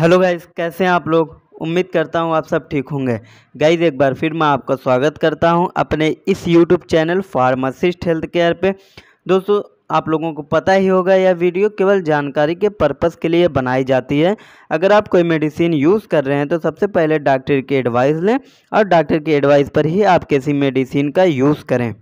hello guys कैसे हैं आप लोग उम्मीद करता हूं आप सब ठीक होंगे गाइज एक बार फिर मैं आपका स्वागत करता हूं अपने इस YouTube channel pharmacist health care पे दोस्तों आप लोगों को पता ही होगा यह वीडियो केवल जानकारी के पर्पस के लिए बनाई जाती है अगर आप कोई मेडिसिन यूज़ कर रहे हैं तो सबसे पहले डॉक्टर की एडवाइस लें और डॉक्टर की एडवाइस पर ही आप किसी मेडिसिन का यूज़ करें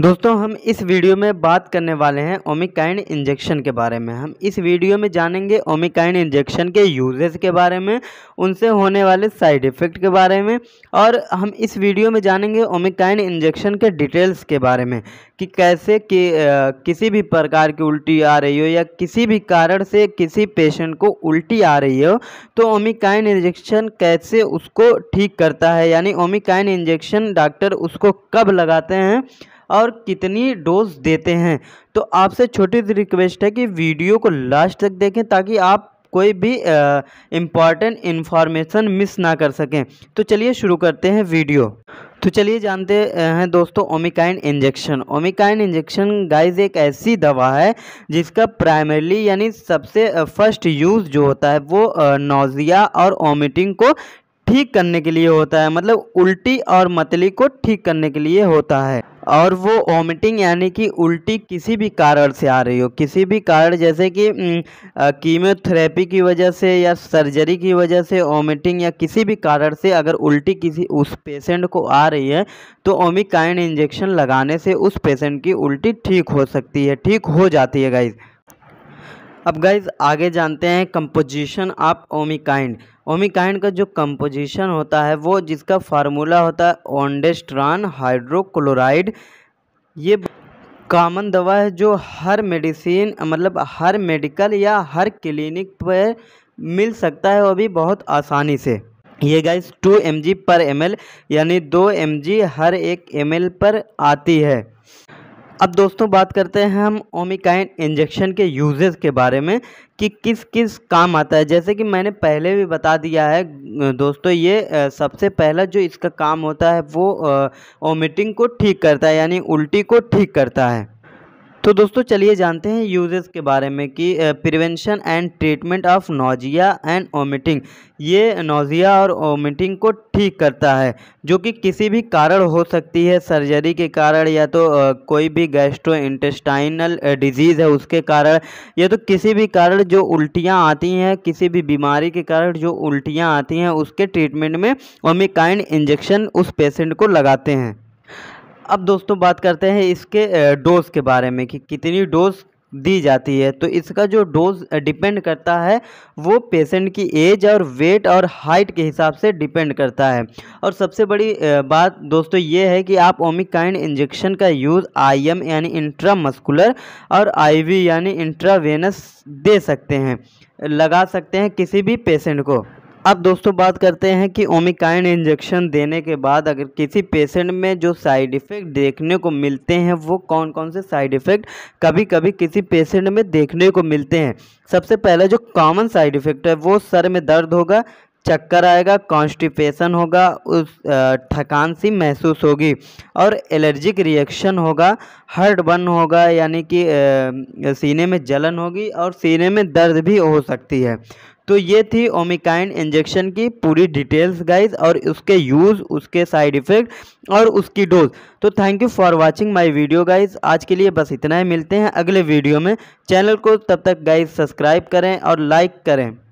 दोस्तों हम इस वीडियो में बात करने वाले हैं ओमिकाइन इंजेक्शन के बारे में हम इस वीडियो में जानेंगे ओमिकाइन इंजेक्शन के यूजेस के बारे में उनसे होने वाले साइड इफ़ेक्ट के बारे में और हम इस वीडियो में जानेंगे ओमिकाइन इंजेक्शन के डिटेल्स के बारे में कि कैसे कि किसी भी प्रकार की उल्टी आ रही हो या किसी भी कारण से किसी पेशेंट को उल्टी आ रही हो तो ओमिकाइन इंजेक्शन कैसे उसको ठीक करता है यानी ओमिकाइन इंजेक्शन डॉक्टर उसको कब लगाते हैं और कितनी डोज देते हैं तो आपसे छोटी सी रिक्वेस्ट है कि वीडियो को लास्ट तक देखें ताकि आप कोई भी इम्पॉर्टेंट इन्फॉर्मेशन मिस ना कर सकें तो चलिए शुरू करते हैं वीडियो तो चलिए जानते हैं दोस्तों Omikine injection Omikine injection guys एक ऐसी दवा है जिसका प्राइमरली यानी सबसे फर्स्ट यूज़ जो होता है वो नोज़िया और ओमिटिंग को ठीक करने के लिए होता है मतलब उल्टी और मतली को ठीक करने के लिए होता है और वो वॉमिटिंग यानी कि उल्टी किसी भी कारण से आ रही हो किसी भी कारण जैसे कि कीमोथेरेपी हम्म, की वजह से या सर्जरी की वजह से वॉमिटिंग या किसी भी कारण से अगर उल्टी किसी उस पेशेंट को आ रही है तो ओमिकाइन इंजेक्शन लगाने से उस पेशेंट की उल्टी ठीक हो सकती है ठीक हो जाती है गाइज अब गाइज आगे जानते हैं कंपोजिशन ऑफ ओमिकाइन ओमिकाइन का जो कंपोजिशन होता है वो जिसका फार्मूला होता है ओंडेस्ट्रान हाइड्रोक्लोराइड ये कॉमन दवा है जो हर मेडिसिन मतलब हर मेडिकल या हर क्लिनिक पर मिल सकता है वो भी बहुत आसानी से ये गाइस 2 mg पर ml यानी 2 mg हर एक ml पर आती है अब दोस्तों बात करते हैं हम ओमिकाइन इंजेक्शन के यूजेस के बारे में कि किस किस काम आता है जैसे कि मैंने पहले भी बता दिया है दोस्तों ये सबसे पहला जो इसका काम होता है वो ओमिटिंग को ठीक करता है यानी उल्टी को ठीक करता है तो दोस्तों चलिए जानते हैं यूजेस के बारे में कि prevention and treatment of nausea and vomiting ये नोजिया और ओमिटिंग को ठीक करता है जो कि किसी भी कारण हो सकती है सर्जरी के कारण या तो कोई भी गैस्ट्रो इंटेस्टाइनल डिजीज़ है उसके कारण या तो किसी भी कारण जो उल्टियाँ आती हैं किसी भी बीमारी के कारण जो उल्टियाँ आती हैं उसके ट्रीटमेंट में ओमिकाइन इंजेक्शन उस पेशेंट को लगाते हैं अब दोस्तों बात करते हैं इसके डोज़ के बारे में कि कितनी डोज दी जाती है तो इसका जो डोज डिपेंड करता है वो पेशेंट की एज और वेट और हाइट के हिसाब से डिपेंड करता है और सबसे बड़ी बात दोस्तों ये है कि आप ओमिकाइन इंजेक्शन का यूज़ आईएम यानी इंट्रा मस्कुलर और आईवी यानी इंट्रावेनस दे सकते हैं लगा सकते हैं किसी भी पेशेंट को अब दोस्तों बात करते हैं कि ओमिकाइन इंजेक्शन देने के बाद अगर किसी पेशेंट में जो साइड इफ़ेक्ट देखने को मिलते हैं वो कौन कौन से साइड इफ़ेक्ट कभी कभी किसी पेशेंट में देखने को मिलते हैं सबसे पहले जो कॉमन साइड इफ़ेक्ट है वो सर में दर्द होगा चक्कर आएगा कॉन्स्टिपेशन होगा उस थकान सी महसूस होगी और एलर्जिक रिएक्शन होगा हर्ट बन होगा यानी कि सीने में जलन होगी और सीने में दर्द भी हो सकती है तो ये थी ओमिकाइन इंजेक्शन की पूरी डिटेल्स गाइज और उसके यूज़ उसके साइड इफ़ेक्ट और उसकी डोज तो thank you for watching my video guys आज के लिए बस इतना ही मिलते हैं अगले वीडियो में चैनल को तब तक गाइज सब्सक्राइब करें और लाइक करें